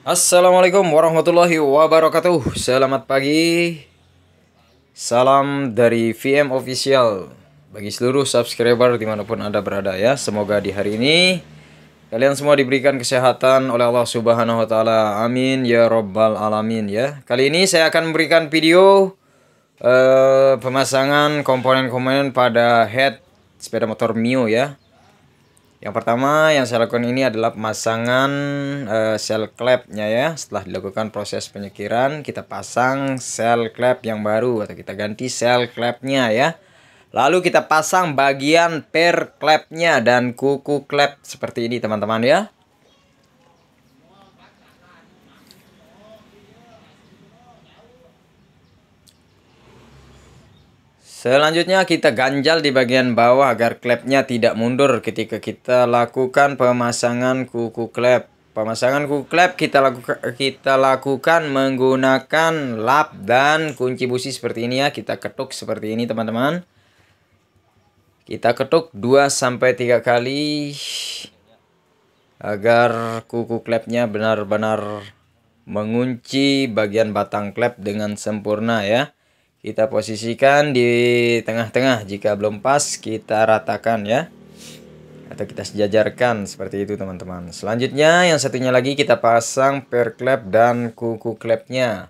Assalamualaikum warahmatullahi wabarakatuh Selamat pagi Salam dari VM Official Bagi seluruh subscriber dimanapun Anda berada ya Semoga di hari ini Kalian semua diberikan kesehatan oleh Allah subhanahu wa ta'ala Amin ya robbal alamin ya Kali ini saya akan memberikan video eh, Pemasangan komponen-komponen pada head sepeda motor Mio ya yang pertama yang saya lakukan ini adalah pemasangan uh, sel klepnya ya. Setelah dilakukan proses penyekiran, kita pasang sel klep yang baru atau kita ganti sel klepnya ya. Lalu kita pasang bagian per klepnya dan kuku klep seperti ini teman-teman ya. Selanjutnya kita ganjal di bagian bawah agar klepnya tidak mundur ketika kita lakukan pemasangan kuku klep. Pemasangan kuku klep kita, lakukan kita lakukan menggunakan lap dan kunci busi seperti ini ya. Kita ketuk seperti ini teman-teman. Kita ketuk 2-3 kali agar kuku klepnya benar-benar mengunci bagian batang klep dengan sempurna ya. Kita posisikan di tengah-tengah. Jika belum pas, kita ratakan ya. Atau kita sejajarkan seperti itu teman-teman. Selanjutnya yang satunya lagi kita pasang per klep dan kuku klepnya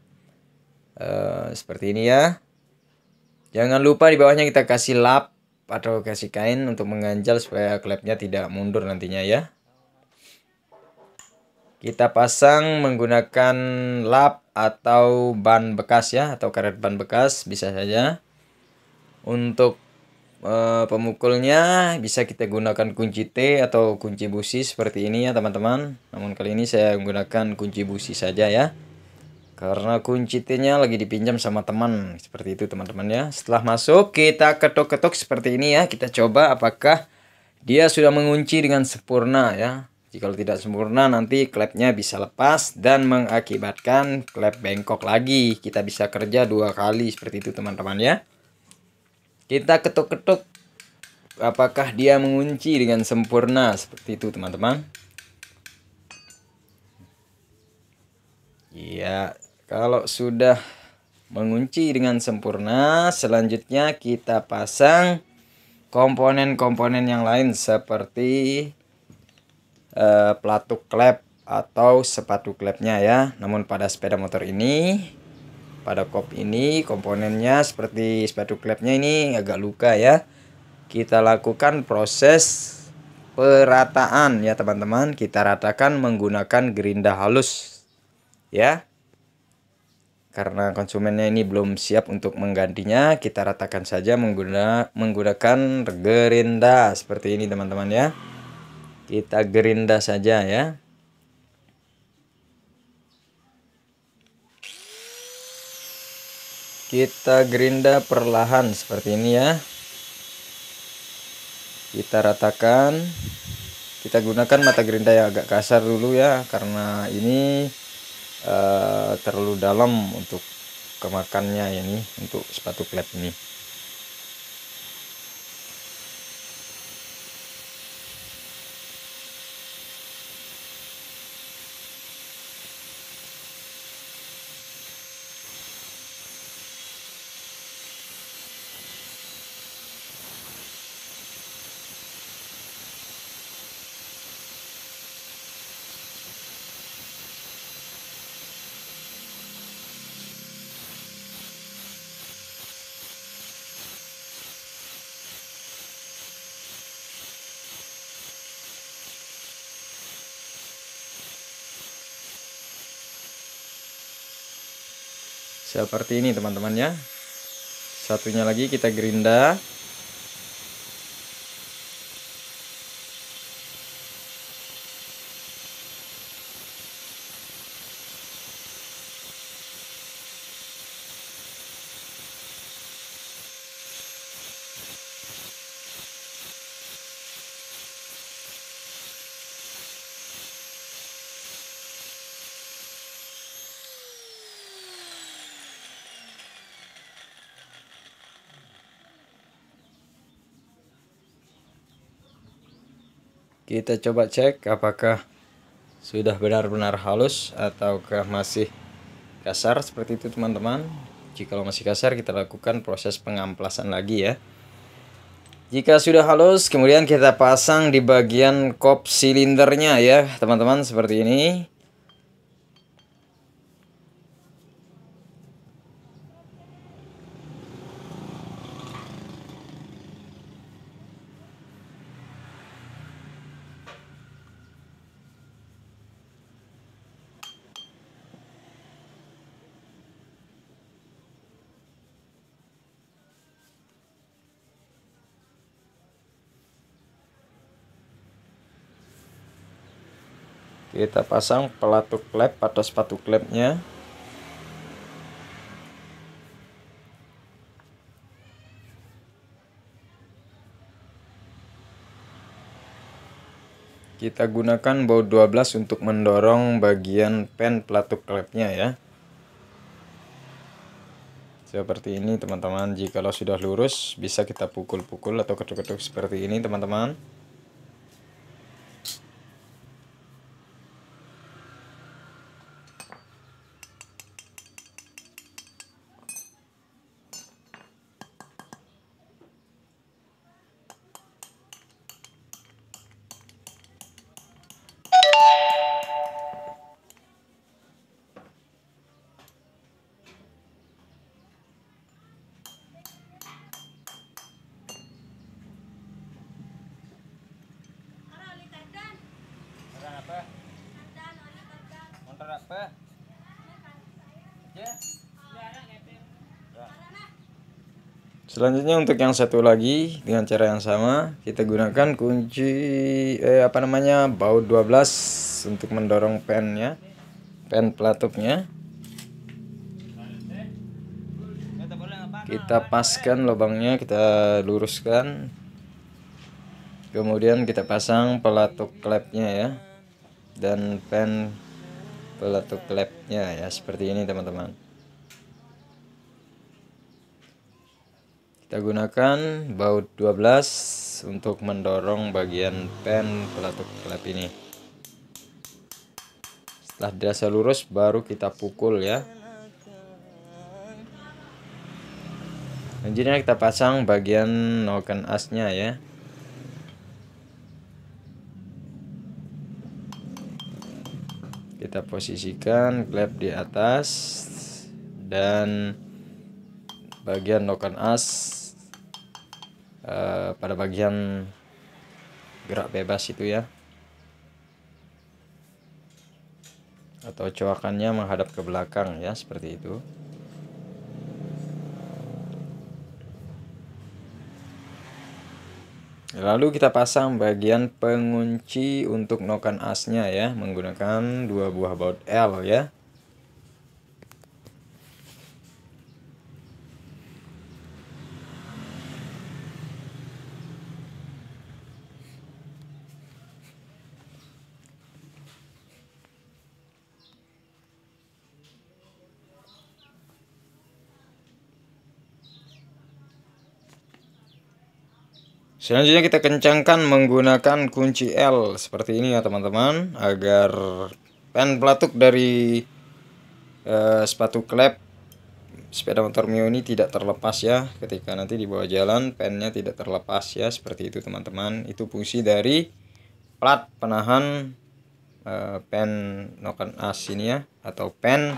Uh, eh, seperti ini ya. Jangan lupa di bawahnya kita kasih lap atau kasih kain untuk mengganjal supaya klepnya tidak mundur nantinya ya kita pasang menggunakan lap atau ban bekas ya atau karet ban bekas bisa saja untuk e, pemukulnya bisa kita gunakan kunci T atau kunci busi seperti ini ya teman-teman namun kali ini saya menggunakan kunci busi saja ya karena kunci T nya lagi dipinjam sama teman seperti itu teman-teman ya setelah masuk kita ketuk-ketuk seperti ini ya kita coba apakah dia sudah mengunci dengan sempurna ya jika tidak sempurna nanti klepnya bisa lepas dan mengakibatkan klep bengkok lagi. Kita bisa kerja dua kali seperti itu teman-teman ya. Kita ketuk-ketuk apakah dia mengunci dengan sempurna seperti itu teman-teman. Iya, kalau sudah mengunci dengan sempurna, selanjutnya kita pasang komponen-komponen yang lain seperti eh, pelatuk klep atau sepatu klepnya ya. Namun pada sepeda motor ini pada kop ini komponennya seperti sepatu klepnya ini agak luka ya. Kita lakukan proses perataan ya teman-teman. Kita ratakan menggunakan gerinda halus ya. Karena konsumennya ini belum siap untuk menggantinya, kita ratakan saja menggunakan menggunakan gerinda seperti ini teman-teman ya. Kita gerinda saja ya. Kita gerinda perlahan seperti ini ya. Kita ratakan. Kita gunakan mata gerinda yang agak kasar dulu ya karena ini uh, terlalu dalam untuk kemakannya ini untuk sepatu klep ini. seperti ini teman-teman ya satunya lagi kita gerinda Kita coba cek apakah sudah benar-benar halus ataukah masih kasar seperti itu teman-teman. Jika masih kasar kita lakukan proses pengamplasan lagi ya. Jika sudah halus, kemudian kita pasang di bagian kop silindernya ya, teman-teman, seperti ini. kita pasang pelatuk klep pada sepatu klepnya kita gunakan baut 12 untuk mendorong bagian pen pelatuk klepnya ya seperti ini teman-teman Jika sudah lurus bisa kita pukul-pukul atau ketuk-ketuk seperti ini teman-teman Ya. Ya. Selanjutnya untuk yang satu lagi dengan cara yang sama kita gunakan kunci eh apa namanya baut 12 untuk mendorong pennya pen pelatupnya kita paskan lubangnya kita luruskan kemudian kita pasang pelatuk klepnya ya dan pen peletuk klepnya ya seperti ini teman-teman kita gunakan baut 12 untuk mendorong bagian pen peletuk klep ini setelah dirasa lurus baru kita pukul ya selanjutnya kita pasang bagian noken asnya ya kita posisikan klep di atas dan bagian noken as uh, pada bagian gerak bebas itu ya atau coakannya menghadap ke belakang ya seperti itu Lalu kita pasang bagian pengunci untuk nokan asnya ya menggunakan dua buah baut L ya. Selanjutnya kita kencangkan menggunakan kunci L seperti ini ya teman-teman agar pen pelatuk dari eh, sepatu klep sepeda motor Mio ini tidak terlepas ya ketika nanti dibawa jalan pennya tidak terlepas ya seperti itu teman-teman itu fungsi dari plat penahan eh, pen noken as ini ya atau pen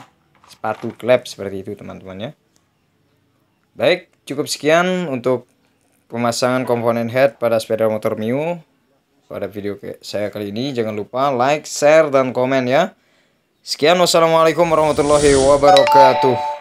sepatu klep seperti itu teman-teman ya baik cukup sekian untuk pemasangan komponen head pada sepeda motor Mio. Pada video saya kali ini jangan lupa like, share, dan komen ya. Sekian wassalamualaikum warahmatullahi wabarakatuh.